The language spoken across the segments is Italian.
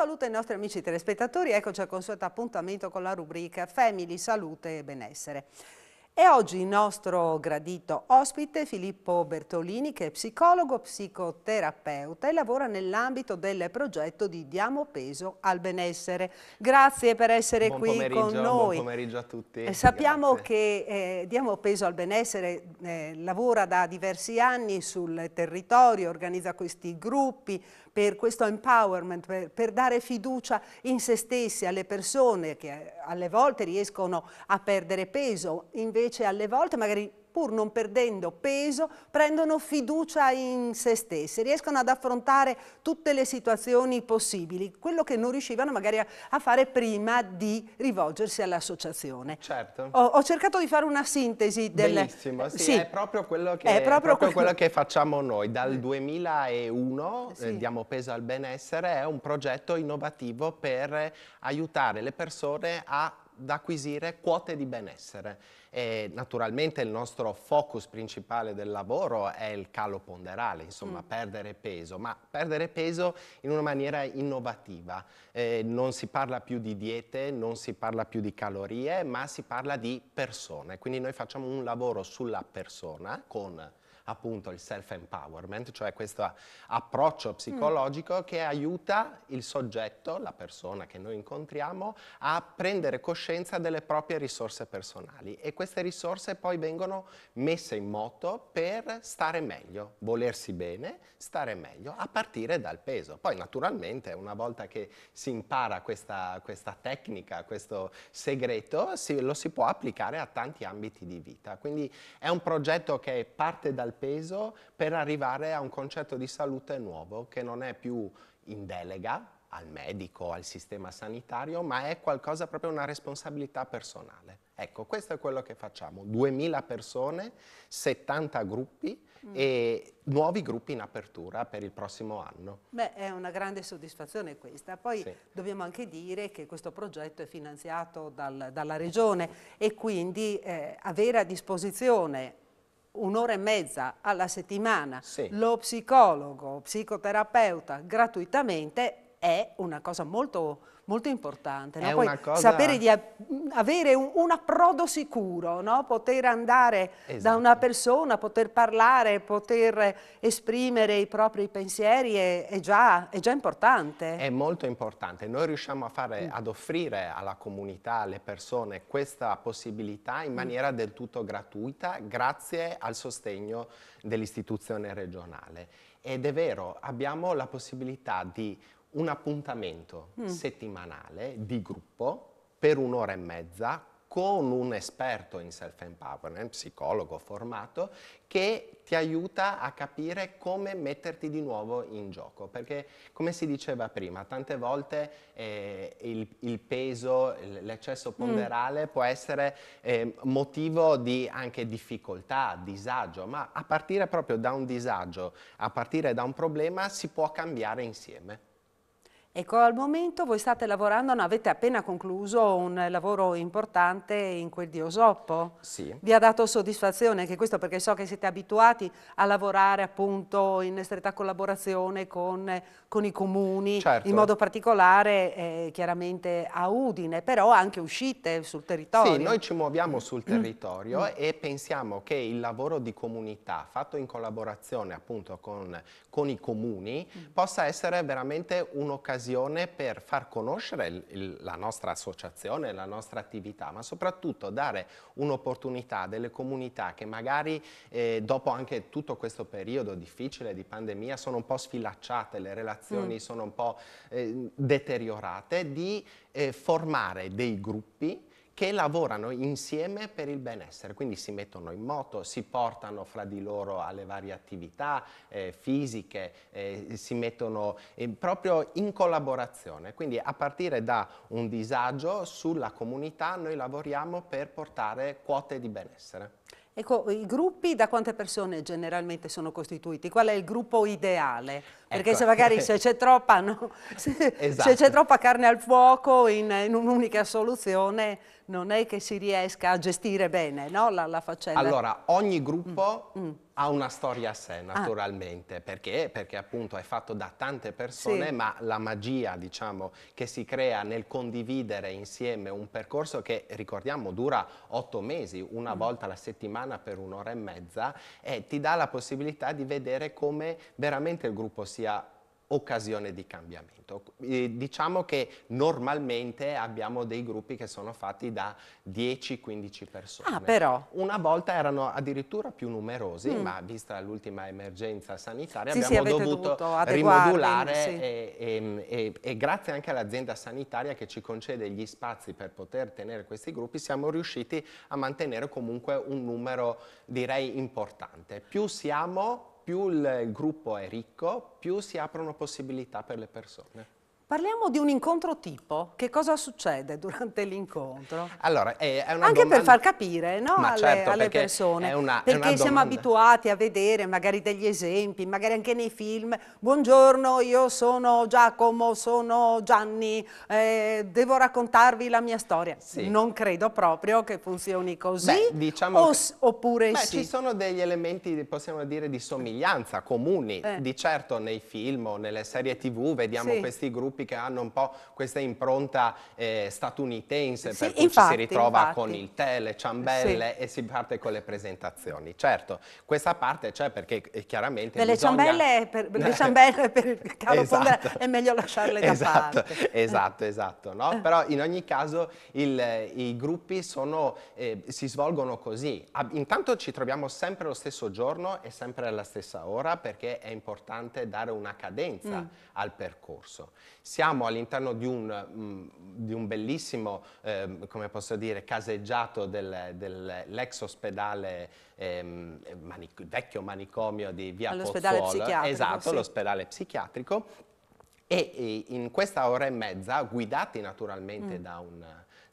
saluto i nostri amici telespettatori, eccoci al consueto appuntamento con la rubrica Family, Salute e Benessere. E oggi il nostro gradito ospite Filippo Bertolini che è psicologo, psicoterapeuta e lavora nell'ambito del progetto di Diamo Peso al Benessere. Grazie per essere buon qui con noi. Buon pomeriggio a tutti. E eh, sappiamo Grazie. che eh, Diamo Peso al Benessere eh, lavora da diversi anni sul territorio, organizza questi gruppi, per questo empowerment, per, per, dare fiducia in se stessi alle persone che alle volte riescono a perdere peso, invece alle volte magari pur non perdendo peso, prendono fiducia in se stesse, riescono ad affrontare tutte le situazioni possibili, quello che non riuscivano magari a, a fare prima di rivolgersi all'associazione. Certo. Ho, ho, cercato di fare una sintesi del... Benissimo, sì, sì. È, proprio quello, che, è proprio, proprio quello che, facciamo noi. Dal 2001 mm. sì. eh, Diamo Peso al Benessere è un progetto innovativo per aiutare le persone a ad acquisire quote di benessere. E naturalmente il nostro focus principale del lavoro è il calo ponderale, insomma mm. perdere peso, ma perdere peso in una maniera innovativa. Eh, non si parla più di diete, non si parla più di calorie, ma si parla di persone. Quindi noi facciamo un lavoro sulla persona con appunto il self-empowerment, cioè questo approccio psicologico mm. che aiuta il soggetto, la persona che noi incontriamo, a prendere coscienza delle proprie risorse personali e queste risorse poi vengono messe in moto per stare meglio, volersi bene, stare meglio, a partire dal peso. Poi naturalmente una volta che si impara questa, questa tecnica, questo segreto, si, lo si può applicare a tanti ambiti di vita. Quindi è un progetto che parte dal peso per arrivare a un concetto di salute nuovo che non è più in delega al medico, al sistema sanitario, ma è qualcosa proprio una responsabilità personale. Ecco, questo è quello che facciamo, 2000 persone, 70 gruppi mm. e nuovi gruppi in apertura per il prossimo anno. Beh, è una grande soddisfazione questa. Poi sì. dobbiamo anche dire che questo progetto è finanziato dal, dalla Regione e quindi eh, avere a disposizione un'ora e mezza alla settimana sì. lo psicologo, psicoterapeuta gratuitamente è una cosa molto molto importante. No? Poi, cosa... Sapere di avere un, un approdo sicuro, no? poter andare esatto. da una esatto. persona, poter parlare, poter esprimere i propri pensieri è, è, già, è già, importante. È molto importante. Noi riusciamo fare, mm. ad offrire alla comunità, alle persone, questa possibilità in mm. maniera mm. del tutto gratuita grazie al sostegno dell'istituzione regionale. Ed è vero, abbiamo la possibilità di un appuntamento mm. settimanale di gruppo per un'ora e mezza con un esperto in self-empowerment, psicologo formato, che ti aiuta a capire come metterti di nuovo in gioco. Perché, come si diceva prima, tante volte eh, il, il, peso, l'eccesso mm. ponderale mm. può essere eh, motivo di anche difficoltà, disagio, ma a partire proprio da un disagio, a partire da un problema, si può cambiare insieme. Ecco, al momento voi state lavorando, no, avete appena concluso un lavoro importante in quel di Osoppo. Sì. Vi ha dato soddisfazione anche questo perché so che siete abituati a lavorare appunto in stretta collaborazione con, con i comuni, certo. in modo particolare eh, chiaramente a Udine, però anche uscite sul territorio. Sì, noi ci muoviamo sul mm. territorio mm. e pensiamo che il lavoro di comunità fatto in collaborazione appunto con, con i comuni mm. possa essere veramente un'occasione un'occasione per far conoscere il, la nostra associazione, la nostra attività, ma soprattutto dare un'opportunità a delle comunità che magari eh, dopo anche tutto questo periodo difficile di pandemia sono un po' sfilacciate, le relazioni mm. sono un po' eh, deteriorate, di eh, formare dei gruppi che lavorano insieme per il benessere, quindi si mettono in moto, si portano fra di loro alle varie attività eh, fisiche, eh, si mettono eh, proprio in collaborazione, quindi a partire da un disagio sulla comunità noi lavoriamo per portare quote di benessere. Ecco, i gruppi da quante persone generalmente sono costituiti? Qual è il gruppo ideale? Perché ecco. se magari c'è troppa, no? esatto. troppa, carne al fuoco in, in un'unica soluzione non è che si riesca a gestire bene no? la, la, faccenda. Allora, ogni gruppo mm. mm. ha una storia a sé, ah. naturalmente, ah. perché? perché? appunto è fatto da tante persone, sì. ma la magia diciamo, che si crea nel condividere insieme un percorso che, ricordiamo, dura otto mesi, una mm. volta alla settimana per un'ora e mezza, e ti dà la possibilità di vedere come veramente il gruppo sia occasione di cambiamento. diciamo che normalmente abbiamo dei gruppi che sono fatti da 10-15 persone. Ah, però. Una volta erano addirittura più numerosi, mm. ma vista l'ultima emergenza sanitaria sì, abbiamo sì, dovuto, dovuto rimodulare sì. e, e, e, e grazie anche all'azienda sanitaria che ci concede gli spazi per poter tenere questi gruppi siamo riusciti a mantenere comunque un numero direi importante. Più siamo più il gruppo è ricco, più si aprono possibilità per le persone. Parliamo di un incontro tipo, che cosa succede durante l'incontro? Allora, Anche domanda... per far capire no, alle, certo, alle persone, una, perché siamo abituati a vedere magari degli esempi, magari anche nei film, buongiorno io sono Giacomo, sono Gianni, eh, devo raccontarvi la mia storia. Sì. Non credo proprio che funzioni così, beh, diciamo o, che... oppure beh, sì. Ci sono degli elementi, possiamo dire, di somiglianza comuni, eh. di certo nei film o nelle serie tv vediamo sì. questi gruppi gruppi che hanno un po' questa impronta eh, statunitense, sì, per cui infatti, si ritrova infatti. con il tè, le ciambelle sì. e si parte con le presentazioni. Certo, questa parte c'è perché eh, chiaramente Beh, bisogna... le, ciambelle per, le ciambelle per il caro esatto. Pondera è meglio lasciarle da esatto, parte. Esatto, esatto. No? Eh. Però in ogni caso il, eh, i gruppi sono, eh, si svolgono così. Intanto ci troviamo sempre lo stesso giorno e sempre alla stessa ora perché è importante dare una cadenza mm. al percorso. Siamo all'interno di, mm, di un, bellissimo, eh, come posso dire, caseggiato del, dell'ex ospedale, ehm, manico, vecchio manicomio di Via Pozzuolo. L'ospedale psichiatrico. Esatto, sì. l'ospedale psichiatrico. E, e in questa ora e mezza, guidati naturalmente mm. da un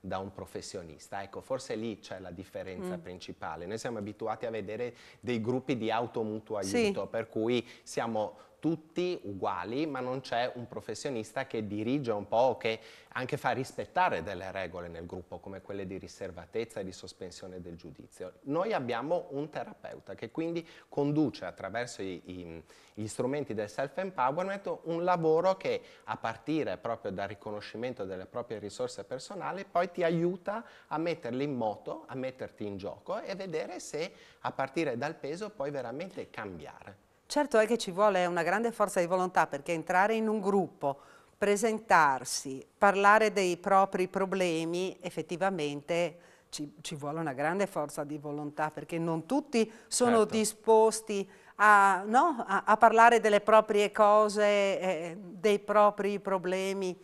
da un professionista. Ecco, forse lì c'è la differenza mm. principale. Noi siamo abituati a vedere dei gruppi di auto mutuo aiuto, sì. per cui siamo tutti uguali, ma non c'è un professionista che dirige un po' o che anche fa rispettare delle regole nel gruppo, come quelle di riservatezza e di sospensione del giudizio. Noi abbiamo un terapeuta che quindi conduce attraverso i, i, gli strumenti del self-empowerment un lavoro che a partire proprio dal riconoscimento delle proprie risorse personali poi ti aiuta a metterle in moto, a metterti in gioco e vedere se a partire dal peso puoi veramente cambiare. Certo è che ci vuole una grande forza di volontà perché entrare in un gruppo, presentarsi, parlare dei propri problemi effettivamente ci, ci vuole una grande forza di volontà perché non tutti sono certo. disposti a, no? a, a, parlare delle proprie cose, eh, dei propri problemi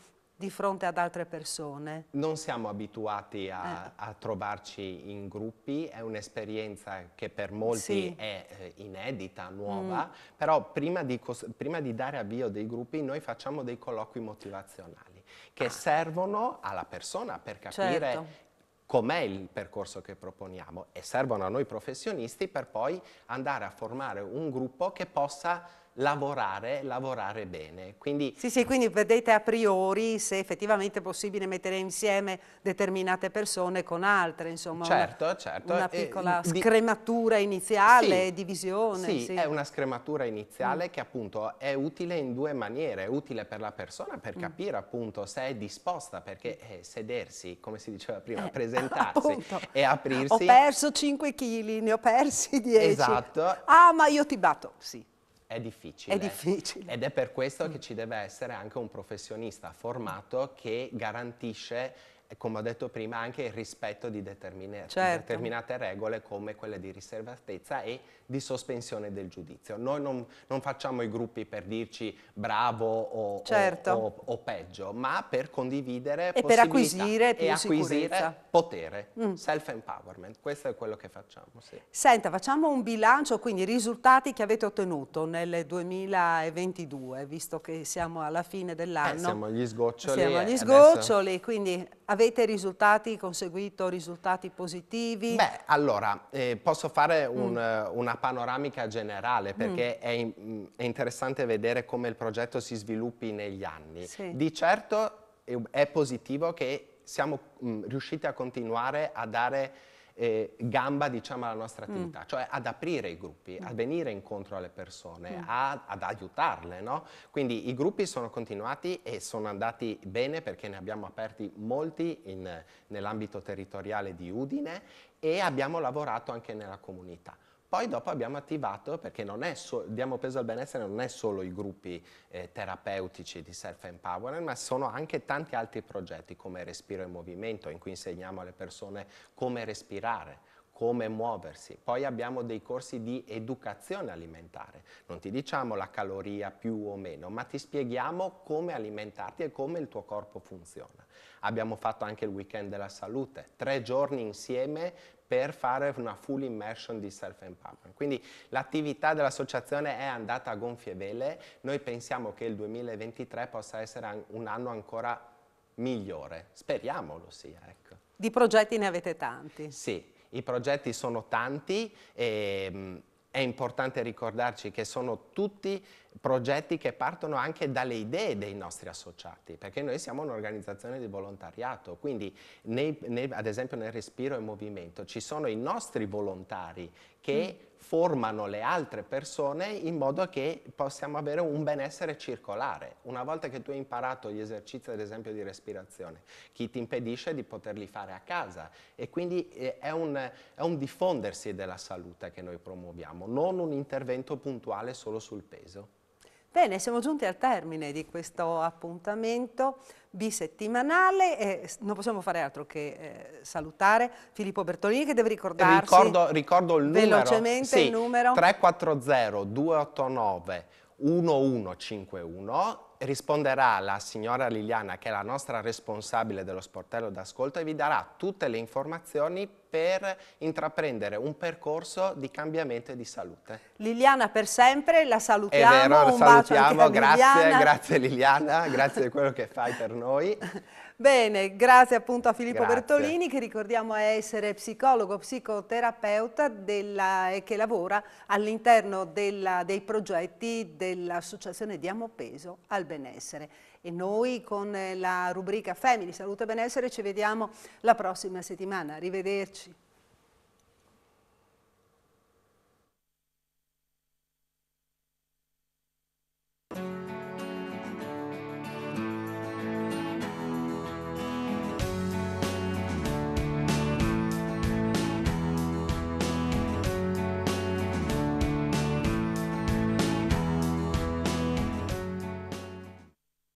di fronte ad altre persone. Non siamo abituati a, eh. a trovarci in gruppi, è un'esperienza che per molti sì. è eh, inedita, nuova, mm. però prima di, prima di dare avvio dei gruppi noi facciamo dei colloqui motivazionali che ah. servono alla persona per capire certo com'è il percorso che proponiamo e servono a noi professionisti per poi andare a formare un gruppo che possa lavorare, lavorare bene. Quindi, sì, sì, quindi vedete a priori se effettivamente è possibile mettere insieme determinate persone con altre, insomma, certo, certo, una, certo. Eh, una piccola eh, scrematura di... iniziale, sì, divisione. Sì, sì, è una scrematura iniziale mm. che appunto è utile in due maniere, è utile per la persona per mm. capire appunto se è disposta, perché mm. eh, sedersi, come si diceva prima, eh, presentarsi e aprirsi. Ho perso 5 kg, ne ho persi 10. Esatto. Ah, ma io ti batto, sì. È difficile. È difficile. Ed è per questo che mm. ci deve essere anche un professionista formato che garantisce come ho detto prima, anche il rispetto di determinate, certo. determinate regole come quelle di riservatezza e di sospensione del giudizio. Noi non, non facciamo i gruppi per dirci bravo o, certo. o, o, o peggio, ma per condividere e per acquisire, e acquisire potere, mm. self-empowerment. Questo è quello che facciamo. Sì. Senta, facciamo un bilancio, quindi i risultati che avete ottenuto nel 2022, visto che siamo alla fine dell'anno. Eh, siamo agli sgoccioli. Siamo agli sgoccioli, quindi avete Avete risultati, conseguito risultati positivi? Beh, allora, eh, posso fare mm. un, mm. una panoramica generale mm. perché mm. è, è, interessante vedere come il progetto si sviluppi negli anni. Sì. Di certo è positivo che siamo mh, mm, riusciti a continuare a dare eh, gamba diciamo, alla nostra mm. attività, mm. cioè ad aprire i gruppi, mm. a venire incontro alle persone, mm. a, ad aiutarle. No? Quindi i gruppi sono continuati e sono andati bene perché ne abbiamo aperti molti nell'ambito territoriale di Udine e abbiamo lavorato anche nella comunità. Poi dopo abbiamo attivato, perché so diamo peso al benessere, non è solo i gruppi eh, terapeutici di self-empowerment, ma sono anche tanti altri progetti come Respiro e Movimento, in cui insegniamo alle persone come respirare, come muoversi. Poi abbiamo dei corsi di educazione alimentare. Non ti diciamo la caloria più o meno, ma ti spieghiamo come alimentarti e come il tuo corpo funziona. Abbiamo fatto anche il weekend della salute, tre giorni insieme per fare una full immersion di self-empowerment. Quindi l'attività dell'associazione è andata a gonfie vele, noi pensiamo che il 2023 possa essere un anno ancora migliore, speriamo lo sia. Ecco. Di progetti ne avete tanti? Sì, i progetti sono tanti e ehm, mh, è importante ricordarci che sono tutti progetti che partono anche dalle idee dei nostri associati, perché noi siamo un'organizzazione di volontariato, quindi nei, nei, ad esempio nel respiro e movimento ci sono i nostri volontari che mm. formano le altre persone in modo che possiamo avere un benessere circolare. Una volta che tu hai imparato gli esercizi ad esempio di respirazione, chi ti impedisce di poterli fare a casa e quindi eh, è, un, è un diffondersi della salute che noi promuoviamo, non un intervento puntuale solo sul peso. Bene, siamo giunti al termine di questo appuntamento bisettimanale e non possiamo fare altro che eh, salutare Filippo Bertolini che deve ricordarsi ricordo, ricordo il numero, sì, il numero 340 289 1151 risponderà la signora Liliana che è la nostra responsabile dello sportello d'ascolto e vi darà tutte le informazioni per intraprendere un percorso di cambiamento e di salute. Liliana per sempre, la salutiamo. È vero, la salutiamo, grazie, grazie Liliana, grazie di quello che fai per noi. Bene, grazie appunto a Filippo grazie. Bertolini che ricordiamo essere psicologo, psicoterapeuta e che lavora all'interno dei progetti dell'associazione Diamo Peso al Benessere e noi con eh, la rubrica Femini Salute e Benessere ci vediamo la prossima settimana. Arrivederci.